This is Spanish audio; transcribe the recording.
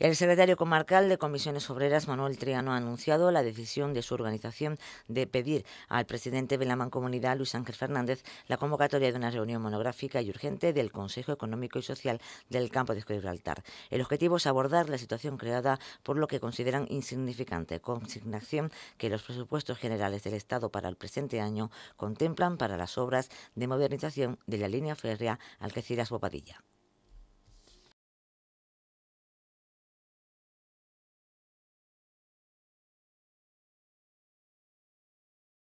El secretario comarcal de Comisiones Obreras, Manuel Triano, ha anunciado la decisión de su organización de pedir al presidente de la mancomunidad, Luis Ángel Fernández, la convocatoria de una reunión monográfica y urgente del Consejo Económico y Social del Campo de Gibraltar. El objetivo es abordar la situación creada por lo que consideran insignificante consignación que los presupuestos generales del Estado para el presente año contemplan para las obras de modernización de la línea férrea Algeciras-Bobadilla.